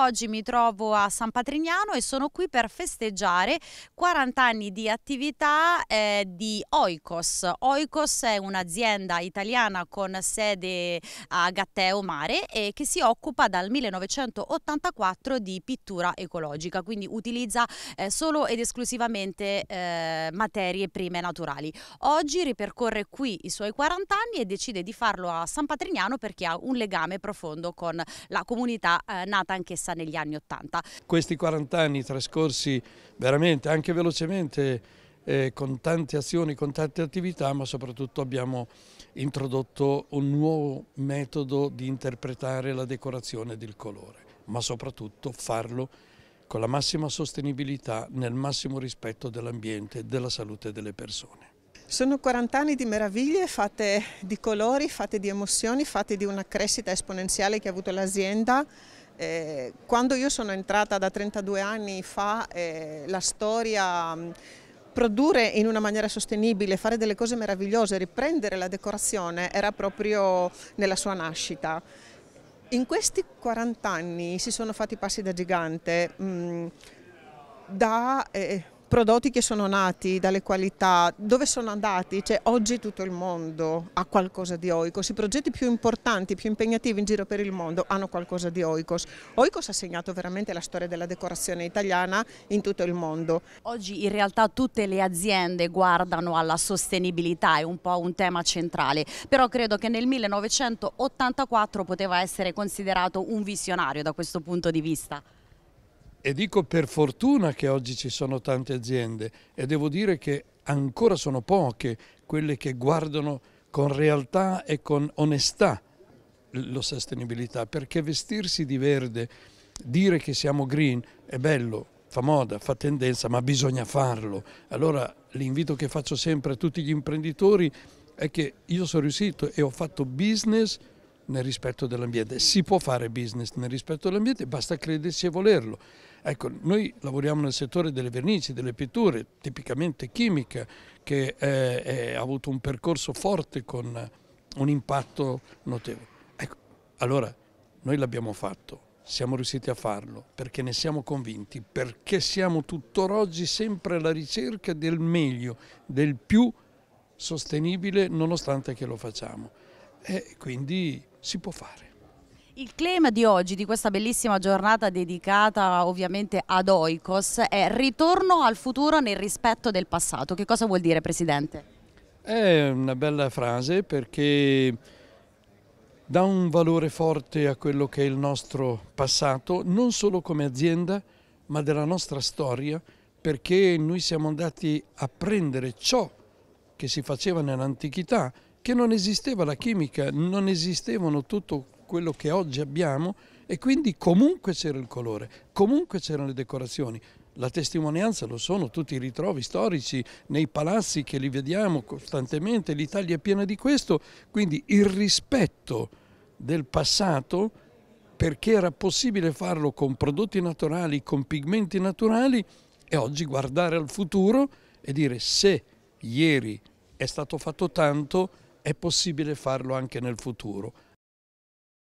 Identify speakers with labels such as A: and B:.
A: Oggi mi trovo a San Patrignano e sono qui per festeggiare 40 anni di attività eh, di Oikos. Oikos è un'azienda italiana con sede a Gatteo Mare e che si occupa dal 1984 di pittura ecologica, quindi utilizza eh, solo ed esclusivamente eh, materie prime naturali. Oggi ripercorre qui i suoi 40 anni e decide di farlo a San Patrignano perché ha un legame profondo con la comunità eh, nata anch'essa Piazza negli anni Ottanta.
B: Questi 40 anni trascorsi veramente anche velocemente eh, con tante azioni, con tante attività, ma soprattutto abbiamo introdotto un nuovo metodo di interpretare la decorazione del colore, ma soprattutto farlo con la massima sostenibilità, nel massimo rispetto dell'ambiente e della salute delle persone.
C: Sono 40 anni di meraviglie fatte di colori, fatte di emozioni, fatte di una crescita esponenziale che ha avuto l'azienda eh, quando io sono entrata da 32 anni fa, eh, la storia mm, produrre in una maniera sostenibile, fare delle cose meravigliose, riprendere la decorazione era proprio nella sua nascita. In questi 40 anni si sono fatti passi da gigante, mh, mm, da... Eh, prodotti che sono nati dalle qualità, dove sono andati? Cioè, oggi tutto il mondo ha qualcosa di Oikos, i progetti più importanti, più impegnativi in giro per il mondo hanno qualcosa di Oikos. Oikos ha segnato veramente la storia della decorazione italiana in tutto il mondo. Oggi in
A: realtà tutte le aziende guardano alla sostenibilità, è un po' un tema centrale, però credo che nel 1984 poteva essere considerato un visionario da questo punto di vista
B: e dico per fortuna che oggi ci sono tante aziende e devo dire che ancora sono poche quelle che guardano con realtà e con onestà la sostenibilità, perché vestirsi di verde, dire che siamo green è bello, fa moda, fa tendenza, ma bisogna farlo. Allora l'invito che faccio sempre a tutti gli imprenditori è che io sono riuscito e ho fatto business nel rispetto dell'ambiente. Si può fare business nel rispetto dell'ambiente, basta credersi e volerlo. Ecco, noi lavoriamo nel settore delle vernici, delle pitture, tipicamente chimica, che è, eh, è, eh, ha avuto un percorso forte con un impatto notevole. Ecco, allora noi l'abbiamo fatto, siamo riusciti a farlo perché ne siamo convinti, perché siamo tuttora oggi sempre alla ricerca del meglio, del più sostenibile nonostante che lo facciamo. E quindi si può fare.
A: Il claim di oggi, di questa bellissima giornata dedicata ovviamente ad Oikos, è ritorno al futuro nel rispetto del passato. Che cosa vuol dire Presidente?
B: È una bella frase perché dà un valore forte a quello che è il nostro passato, non solo come azienda, ma della nostra storia, perché noi siamo andati a prendere ciò che si faceva nell'antichità, che non esisteva la chimica, non esistevano tutto quello che oggi abbiamo e quindi comunque c'era il colore, comunque c'erano le decorazioni. La testimonianza lo sono tutti i ritrovi storici nei palazzi che li vediamo costantemente, l'Italia è piena di questo, quindi il rispetto del passato perché era possibile farlo con prodotti naturali, con pigmenti naturali e oggi guardare al futuro e dire se ieri è stato fatto tanto è possibile farlo anche nel futuro.